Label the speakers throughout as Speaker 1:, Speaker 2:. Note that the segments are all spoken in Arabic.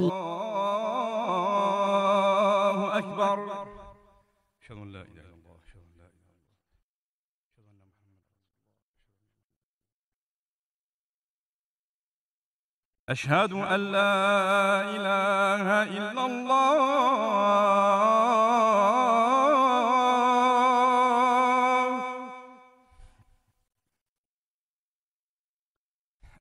Speaker 1: الله أكبر أشهد أن لا إله إلا الله أشهد أن لا إله إلا الله أشهد أن محمدا رسول الله أشهد أن لا إله إلا الله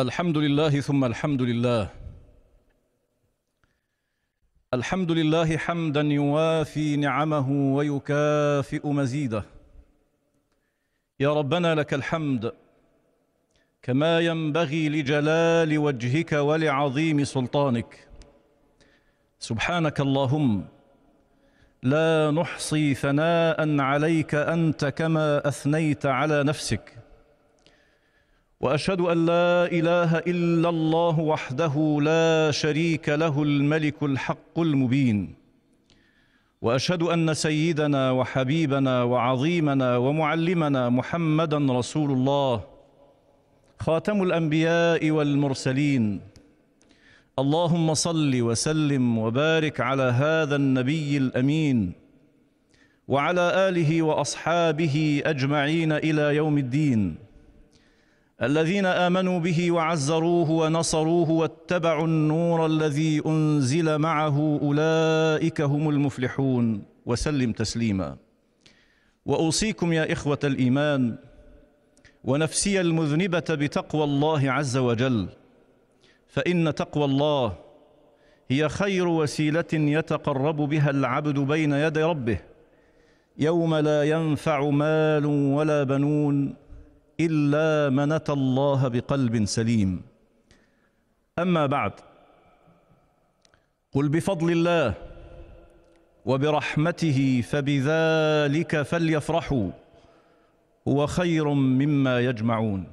Speaker 2: الحمد لله ثم الحمد لله الحمد لله حمدا يوافي نعمه ويكافئ مزيده يا ربنا لك الحمد كما ينبغي لجلال وجهك ولعظيم سلطانك سبحانك اللهم لا نحصي ثناء عليك انت كما اثنيت على نفسك واشهد ان لا اله الا الله وحده لا شريك له الملك الحق المبين واشهد ان سيدنا وحبيبنا وعظيمنا ومعلمنا محمدا رسول الله خاتم الانبياء والمرسلين اللهم صل وسلم وبارك على هذا النبي الامين وعلى اله واصحابه اجمعين الى يوم الدين الذين امنوا به وعزروه ونصروه واتبعوا النور الذي انزل معه اولئك هم المفلحون وسلم تسليما واوصيكم يا اخوه الايمان ونفسي المذنبه بتقوى الله عز وجل فان تقوى الله هي خير وسيله يتقرب بها العبد بين يدي ربه يوم لا ينفع مال ولا بنون الا من اتى الله بقلب سليم اما بعد قل بفضل الله وبرحمته فبذلك فليفرحوا هو خير مما يجمعون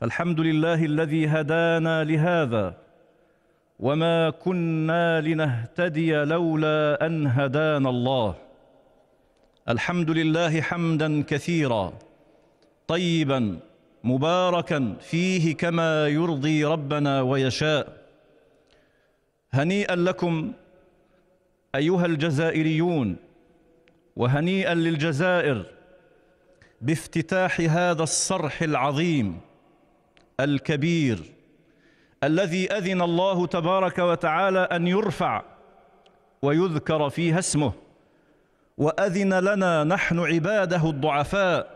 Speaker 2: فالحمد لله الذي هدانا لهذا وما كنا لنهتدي لولا ان هدانا الله الحمد لله حمدا كثيرا طيبا مباركا فيه كما يرضي ربنا ويشاء هنيئا لكم ايها الجزائريون وهنيئا للجزائر بافتتاح هذا الصرح العظيم الكبير الذي اذن الله تبارك وتعالى ان يرفع ويذكر فيها اسمه واذن لنا نحن عباده الضعفاء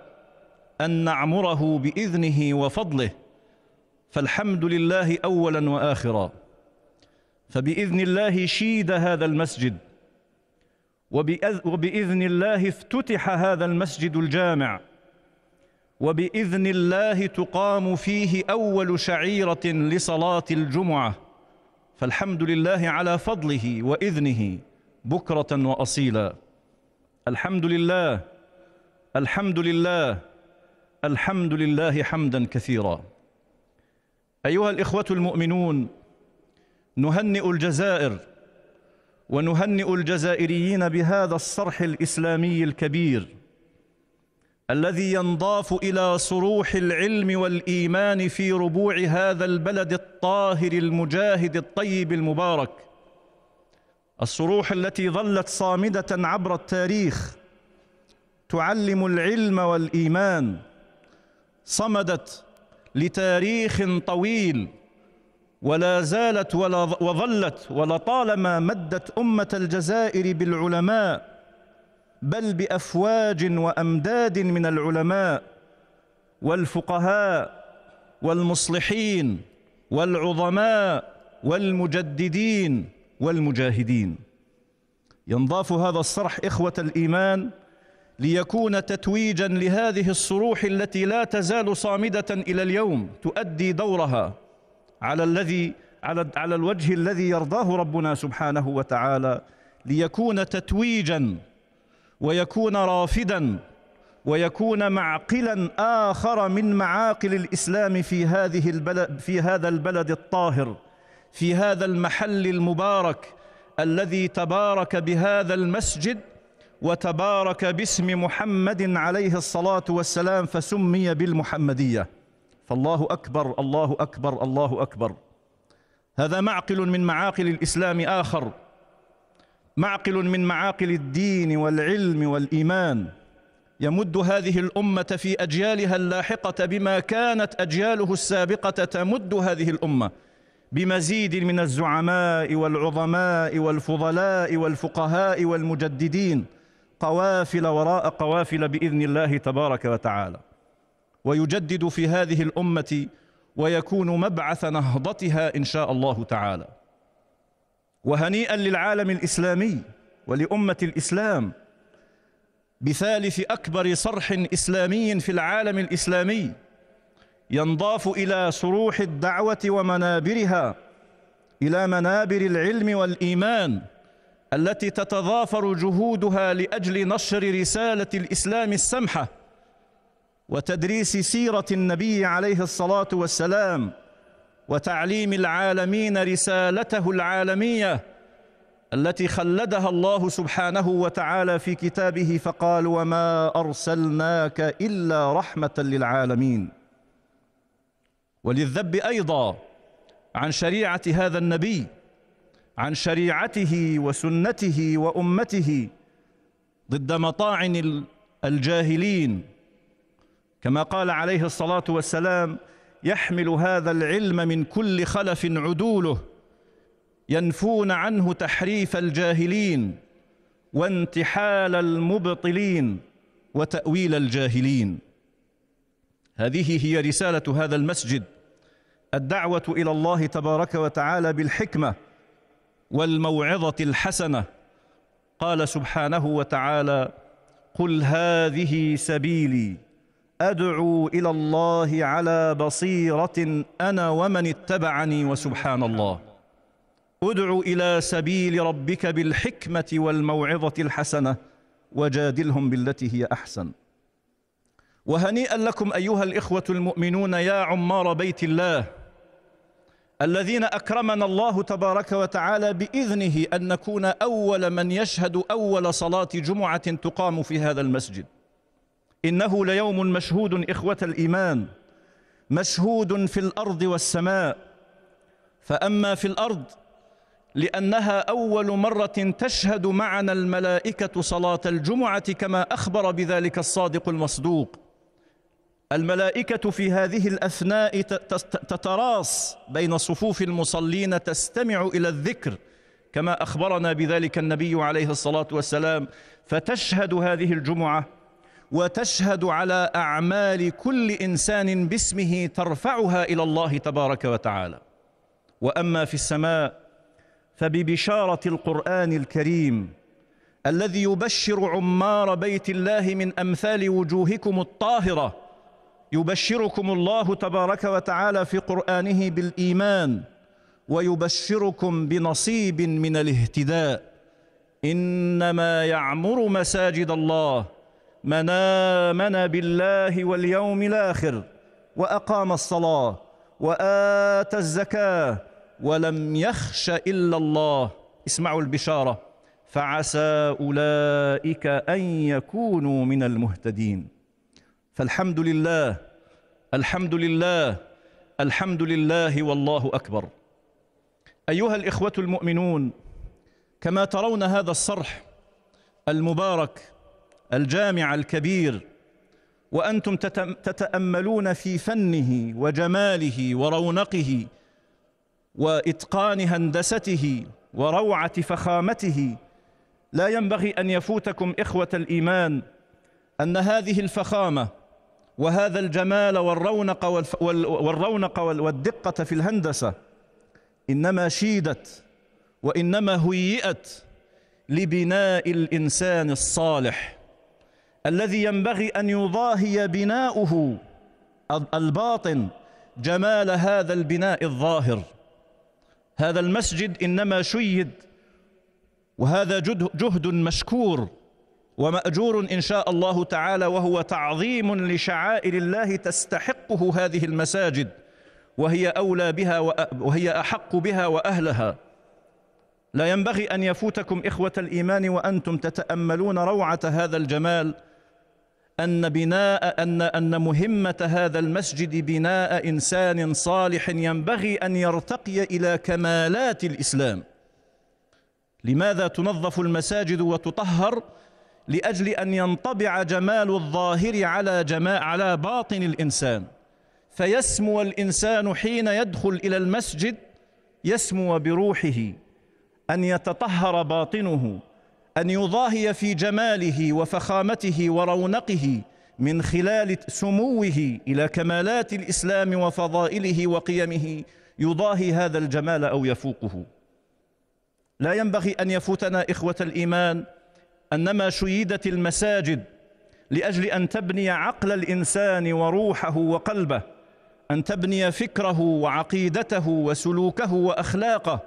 Speaker 2: أن نعمره بإذنه وفضله فالحمد لله أولا وآخرا فبإذن الله شيد هذا المسجد وبإذن الله افتتح هذا المسجد الجامع وبإذن الله تقام فيه أول شعيرة لصلاة الجمعة فالحمد لله على فضله وإذنه بكرة وأصيلا الحمد لله الحمد لله الحمد لله حمدا كثيرا ايها الاخوه المؤمنون نهنئ الجزائر ونهنئ الجزائريين بهذا الصرح الاسلامي الكبير الذي ينضاف الى صروح العلم والايمان في ربوع هذا البلد الطاهر المجاهد الطيب المبارك الصروح التي ظلت صامده عبر التاريخ تعلم العلم والايمان صمدت لتاريخ طويل ولا زالت ولا وظلت ولطالما مدت أمة الجزائر بالعلماء بل بأفواج وأمداد من العلماء والفقهاء والمصلحين والعظماء والمجددين والمجاهدين ينضاف هذا الصرح إخوة الإيمان ليكون تتويجا لهذه الصروح التي لا تزال صامده الى اليوم تؤدي دورها على الذي على على الوجه الذي يرضاه ربنا سبحانه وتعالى ليكون تتويجا ويكون رافدا ويكون معقلا اخر من معاقل الاسلام في هذه البلد في هذا البلد الطاهر في هذا المحل المبارك الذي تبارك بهذا المسجد وتبارك باسم محمد عليه الصلاة والسلام فسمي بالمحمدية فالله أكبر الله أكبر الله أكبر هذا معقل من معاقل الإسلام آخر معقل من معاقل الدين والعلم والإيمان يمد هذه الأمة في أجيالها اللاحقة بما كانت أجياله السابقة تمد هذه الأمة بمزيد من الزعماء والعظماء والفضلاء والفقهاء والمجددين قوافل وراء قوافل باذن الله تبارك وتعالى ويجدد في هذه الامه ويكون مبعث نهضتها ان شاء الله تعالى وهنيئا للعالم الاسلامي ولامه الاسلام بثالث اكبر صرح اسلامي في العالم الاسلامي ينضاف الى صروح الدعوه ومنابرها الى منابر العلم والايمان التي تتضافر جهودها لاجل نشر رساله الاسلام السمحه وتدريس سيره النبي عليه الصلاه والسلام وتعليم العالمين رسالته العالميه التي خلدها الله سبحانه وتعالى في كتابه فقال وما ارسلناك الا رحمه للعالمين وللذب ايضا عن شريعه هذا النبي عن شريعته وسنته وامته ضد مطاعن الجاهلين كما قال عليه الصلاه والسلام يحمل هذا العلم من كل خلف عدوله ينفون عنه تحريف الجاهلين وانتحال المبطلين وتاويل الجاهلين هذه هي رساله هذا المسجد الدعوه الى الله تبارك وتعالى بالحكمه والموعظه الحسنه قال سبحانه وتعالى قل هذه سبيلي ادعو الى الله على بصيره انا ومن اتبعني وسبحان الله ادعو الى سبيل ربك بالحكمه والموعظه الحسنه وجادلهم بالتي هي احسن وهنيئا لكم ايها الاخوه المؤمنون يا عمار بيت الله الذين أكرمنا الله تبارك وتعالى بإذنه أن نكون أول من يشهد أول صلاة جمعة تقام في هذا المسجد إنه ليوم مشهود إخوة الإيمان مشهود في الأرض والسماء فأما في الأرض لأنها أول مرة تشهد معنا الملائكة صلاة الجمعة كما أخبر بذلك الصادق المصدوق الملائكة في هذه الأثناء تتراص بين صفوف المصلين تستمع إلى الذكر كما أخبرنا بذلك النبي عليه الصلاة والسلام فتشهد هذه الجمعة وتشهد على أعمال كل إنسان باسمه ترفعها إلى الله تبارك وتعالى وأما في السماء فببشارة القرآن الكريم الذي يبشر عمار بيت الله من أمثال وجوهكم الطاهرة يبشركم الله تبارك وتعالى في قرانه بالايمان ويبشركم بنصيب من الاهتداء انما يعمر مساجد الله من امن بالله واليوم الاخر واقام الصلاه واتى الزكاه ولم يخش الا الله اسمعوا البشاره فعسى اولئك ان يكونوا من المهتدين فالحمد لله الحمد لله الحمد لله والله أكبر أيها الإخوة المؤمنون كما ترون هذا الصرح المبارك الجامع الكبير وأنتم تتأملون في فنه وجماله ورونقه وإتقان هندسته وروعة فخامته لا ينبغي أن يفوتكم إخوة الإيمان أن هذه الفخامة وهذا الجمال والرونق والرونق والدقة في الهندسة إنما شيدت وإنما هيئت لبناء الإنسان الصالح الذي ينبغي أن يضاهي بناؤه الباطن جمال هذا البناء الظاهر هذا المسجد إنما شيد وهذا جهد مشكور ومأجور إن شاء الله تعالى وهو تعظيم لشعائر الله تستحقه هذه المساجد وهي أولى بها وهي أحق بها وأهلها لا ينبغي أن يفوتكم إخوة الإيمان وأنتم تتأملون روعة هذا الجمال أن بناء أن أن مهمة هذا المسجد بناء إنسان صالح ينبغي أن يرتقي إلى كمالات الإسلام لماذا تنظف المساجد وتطهر لأجل أن ينطبع جمال الظاهر على جما على باطن الإنسان فيسمو الإنسان حين يدخل إلى المسجد يسمو بروحه أن يتطهر باطنه أن يضاهي في جماله وفخامته ورونقه من خلال سموه إلى كمالات الإسلام وفضائله وقيمه يضاهي هذا الجمال أو يفوقه لا ينبغي أن يفوتنا إخوة الإيمان انما شيدت المساجد لاجل ان تبني عقل الانسان وروحه وقلبه ان تبني فكره وعقيدته وسلوكه واخلاقه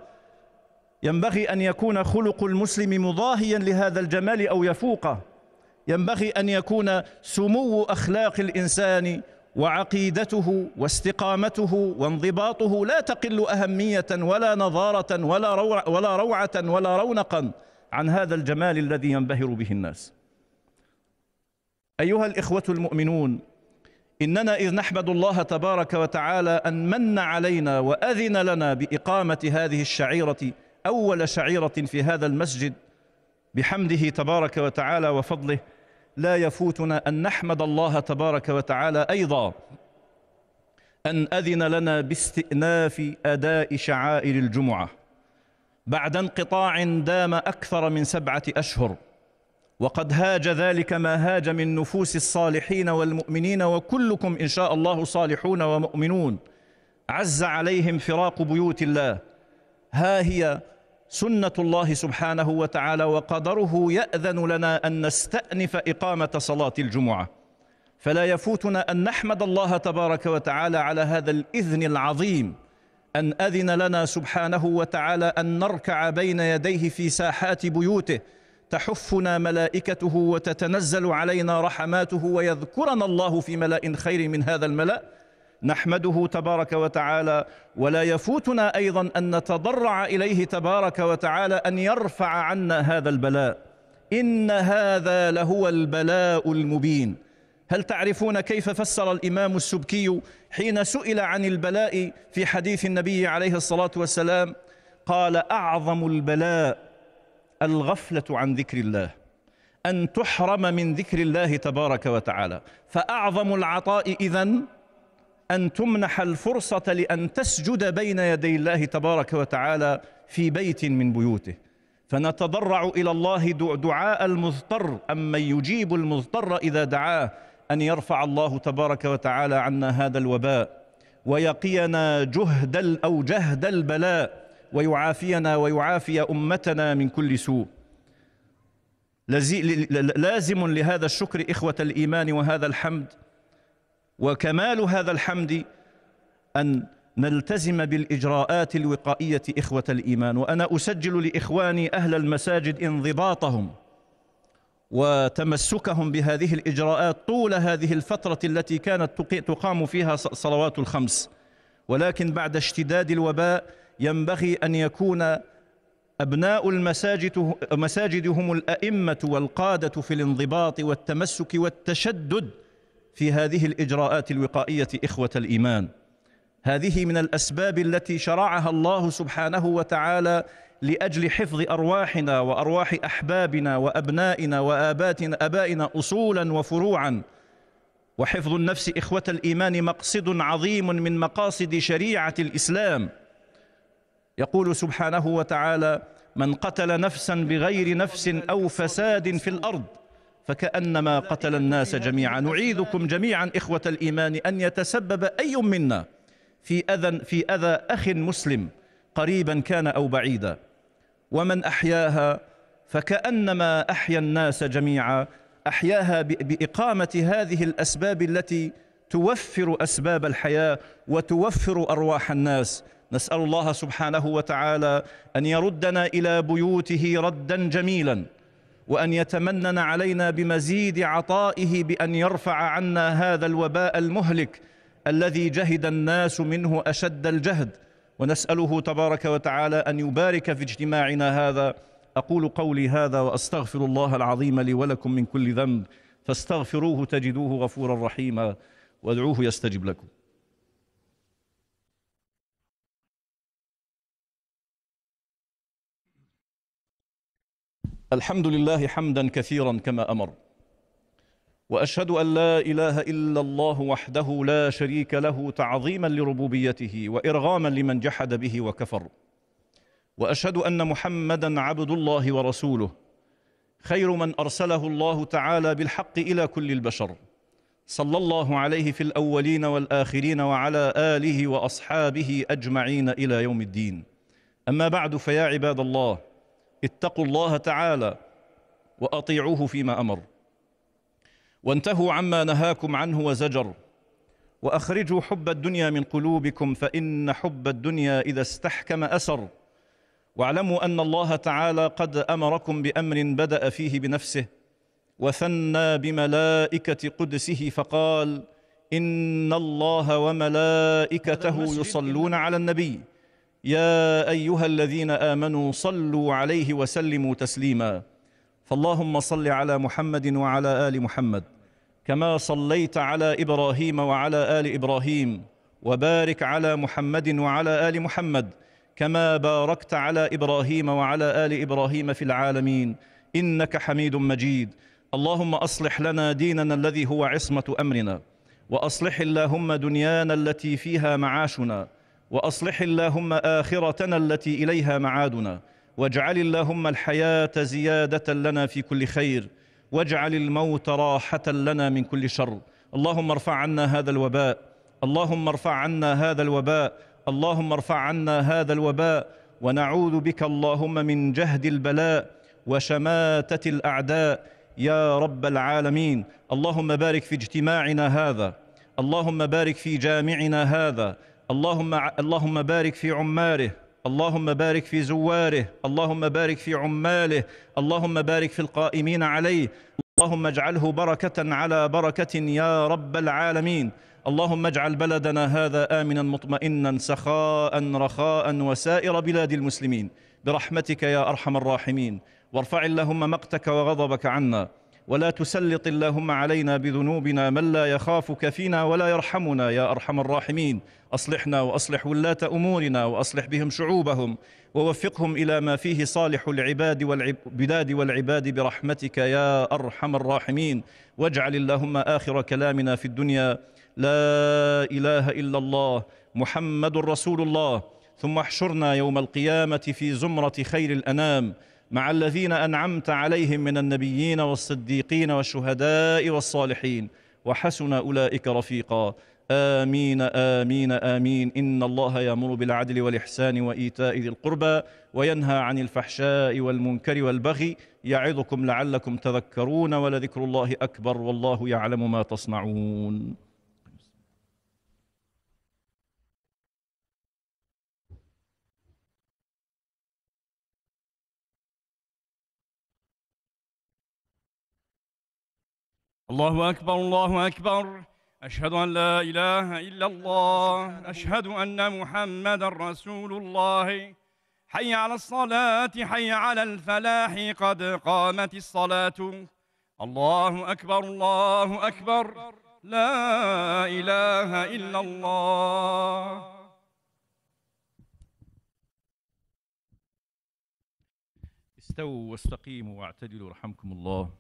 Speaker 2: ينبغي ان يكون خلق المسلم مضاهيا لهذا الجمال او يفوقه ينبغي ان يكون سمو اخلاق الانسان وعقيدته واستقامته وانضباطه لا تقل اهميه ولا نضاره ولا روعه ولا, روعة ولا رونقا عن هذا الجمال الذي ينبهر به الناس ايها الاخوه المؤمنون اننا اذ نحمد الله تبارك وتعالى ان من علينا واذن لنا باقامه هذه الشعيره اول شعيره في هذا المسجد بحمده تبارك وتعالى وفضله لا يفوتنا ان نحمد الله تبارك وتعالى ايضا ان اذن لنا باستئناف اداء شعائر الجمعه بعد انقطاع دام أكثر من سبعة أشهر وقد هاج ذلك ما هاج من نفوس الصالحين والمؤمنين وكلكم إن شاء الله صالحون ومؤمنون عز عليهم فراق بيوت الله ها هي سنة الله سبحانه وتعالى وقدره يأذن لنا أن نستأنف إقامة صلاة الجمعة فلا يفوتنا أن نحمد الله تبارك وتعالى على هذا الإذن العظيم ان اذن لنا سبحانه وتعالى ان نركع بين يديه في ساحات بيوته تحفنا ملائكته وتتنزل علينا رحماته ويذكرنا الله في ملا خير من هذا الملا نحمده تبارك وتعالى ولا يفوتنا ايضا ان نتضرع اليه تبارك وتعالى ان يرفع عنا هذا البلاء ان هذا لهو البلاء المبين هل تعرفون كيف فسر الإمام السبكي حين سئل عن البلاء في حديث النبي عليه الصلاة والسلام قال أعظم البلاء الغفلة عن ذكر الله أن تحرم من ذكر الله تبارك وتعالى فأعظم العطاء إذن أن تمنح الفرصة لأن تسجد بين يدي الله تبارك وتعالى في بيت من بيوته فنتضرع إلى الله دعاء المضطر أمن يجيب المضطر إذا دعاه أن يرفع الله تبارك وتعالى عنا هذا الوباء ويقينا جهد أو جهد البلاء ويعافينا ويعافي أمتنا من كل سوء لازم لهذا الشكر إخوة الإيمان وهذا الحمد وكمال هذا الحمد أن نلتزم بالإجراءات الوقائية إخوة الإيمان وأنا أسجل لإخواني أهل المساجد انضباطهم وتمسكهم بهذه الإجراءات طول هذه الفترة التي كانت تقام فيها صلوات الخمس ولكن بعد اشتداد الوباء ينبغي أن يكون أبناء المساجد مساجد هم الأئمة والقادة في الانضباط والتمسك والتشدد في هذه الإجراءات الوقائية إخوة الإيمان هذه من الأسباب التي شرعها الله سبحانه وتعالى لاجل حفظ ارواحنا وارواح احبابنا وابنائنا واباتنا ابائنا اصولا وفروعا وحفظ النفس اخوه الايمان مقصد عظيم من مقاصد شريعه الاسلام يقول سبحانه وتعالى من قتل نفسا بغير نفس او فساد في الارض فكانما قتل الناس جميعا نعيذكم جميعا اخوه الايمان ان يتسبب اي منا في اذى في اذى اخ مسلم قريبا كان او بعيدا ومن احياها فكانما احيا الناس جميعا احياها باقامه هذه الاسباب التي توفر اسباب الحياه وتوفر ارواح الناس نسال الله سبحانه وتعالى ان يردنا الى بيوته ردا جميلا وان يتمنن علينا بمزيد عطائه بان يرفع عنا هذا الوباء المهلك الذي جهد الناس منه اشد الجهد ونساله تبارك وتعالى ان يبارك في اجتماعنا هذا اقول قولي هذا واستغفر الله العظيم لي ولكم من كل ذنب فاستغفروه تجدوه غفورا رحيما وادعوه يستجب لكم الحمد لله حمدا كثيرا كما امر واشهد ان لا اله الا الله وحده لا شريك له تعظيما لربوبيته وارغاما لمن جحد به وكفر واشهد ان محمدا عبد الله ورسوله خير من ارسله الله تعالى بالحق الى كل البشر صلى الله عليه في الاولين والاخرين وعلى اله واصحابه اجمعين الى يوم الدين اما بعد فيا عباد الله اتقوا الله تعالى واطيعوه فيما امر وانتهوا عما نهاكم عنه وزجر واخرجوا حب الدنيا من قلوبكم فان حب الدنيا اذا استحكم اسر واعلموا ان الله تعالى قد امركم بامر بدا فيه بنفسه وثنى بملائكه قدسه فقال ان الله وملائكته يصلون على النبي يا ايها الذين امنوا صلوا عليه وسلموا تسليما فاللهم صل على محمد وعلى ال محمد كما صليت على ابراهيم وعلى ال ابراهيم وبارك على محمد وعلى ال محمد كما باركت على ابراهيم وعلى ال ابراهيم في العالمين انك حميد مجيد اللهم اصلح لنا ديننا الذي هو عصمه امرنا واصلح اللهم دنيانا التي فيها معاشنا واصلح اللهم اخرتنا التي اليها معادنا واجعل اللهم الحياه زياده لنا في كل خير واجعل الموت راحه لنا من كل شر اللهم ارفع عنا هذا الوباء اللهم ارفع عنا هذا الوباء اللهم ارفع عنا هذا الوباء ونعوذ بك اللهم من جهد البلاء وشماته الاعداء يا رب العالمين اللهم بارك في اجتماعنا هذا اللهم بارك في جامعنا هذا اللهم اللهم بارك في عماره اللهم بارك في زواره اللهم بارك في عماله اللهم بارك في القائمين عليه اللهم اجعله بركه على بركه يا رب العالمين اللهم اجعل بلدنا هذا امنا مطمئنا سخاء رخاء وسائر بلاد المسلمين برحمتك يا ارحم الراحمين وارفع اللهم مقتك وغضبك عنا ولا تسلط اللهم علينا بذنوبنا من لا يخافك فينا ولا يرحمنا يا ارحم الراحمين اصلحنا واصلح ولاه امورنا واصلح بهم شعوبهم ووفقهم الى ما فيه صالح العباد والبلاد والعباد برحمتك يا ارحم الراحمين واجعل اللهم اخر كلامنا في الدنيا لا اله الا الله محمد رسول الله ثم احشرنا يوم القيامه في زمره خير الانام مع الذين أنعمت عليهم من النبيين والصديقين والشهداء والصالحين وحسن أولئك رفيقا آمين آمين آمين إن الله يأمر بالعدل والإحسان وإيتاء ذي القربى وينهى عن الفحشاء والمنكر والبغي يعظكم لعلكم تذكرون ولذكر الله أكبر والله يعلم ما تصنعون
Speaker 1: الله أكبر الله أكبر أشهد أن لا إله إلا الله أشهد أن محمدا رسول الله حي على الصلاة حي على الفلاح قد قامت الصلاة الله أكبر الله أكبر لا إله إلا الله
Speaker 2: استووا واستقيموا واعتدلوا رحمكم الله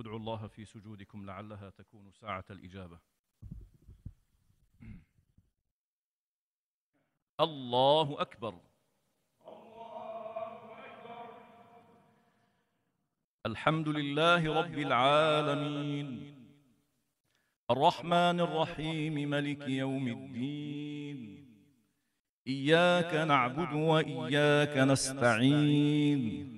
Speaker 2: ادعوا الله في سجودكم لعلها تكون ساعة الإجابة الله أكبر الحمد لله رب العالمين الرحمن الرحيم ملك يوم الدين إياك نعبد وإياك نستعين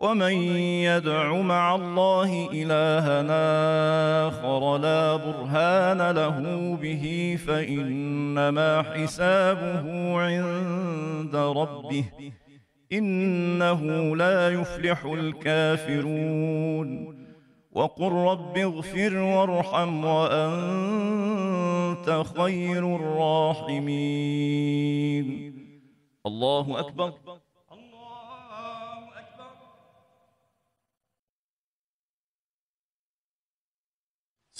Speaker 2: ومن يدع مع الله إلهنا آخر لا برهان له به فإنما حسابه عند ربه إنه لا يفلح الكافرون وقل رب اغفر وارحم وأنت خير الراحمين الله أكبر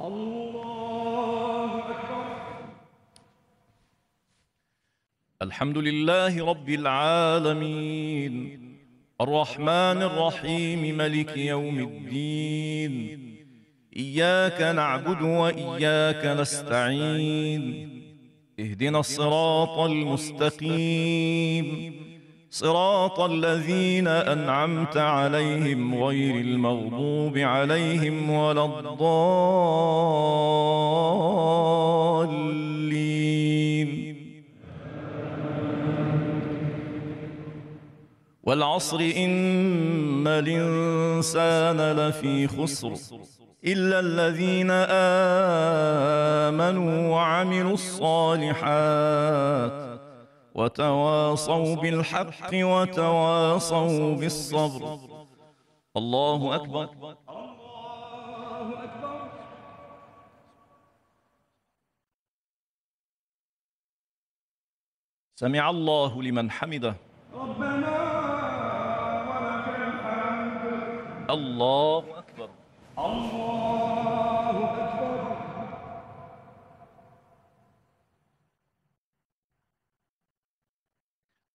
Speaker 2: الله أكبر الحمد لله رب العالمين الرحمن الرحيم ملك يوم الدين إياك نعبد وإياك نستعين اهدنا الصراط المستقيم صراط الذين أنعمت عليهم غير المغضوب عليهم ولا الضالين والعصر إن الإنسان لفي خسر إلا الذين آمنوا وعملوا الصالحات وتواصوا بالحق وتواصوا بالصبر الله أكبر
Speaker 1: الله أكبر
Speaker 2: سمع الله لمن حمده
Speaker 1: ربنا ولك الحمد
Speaker 2: الله أكبر الله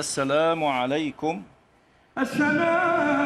Speaker 2: السلام عليكم السلام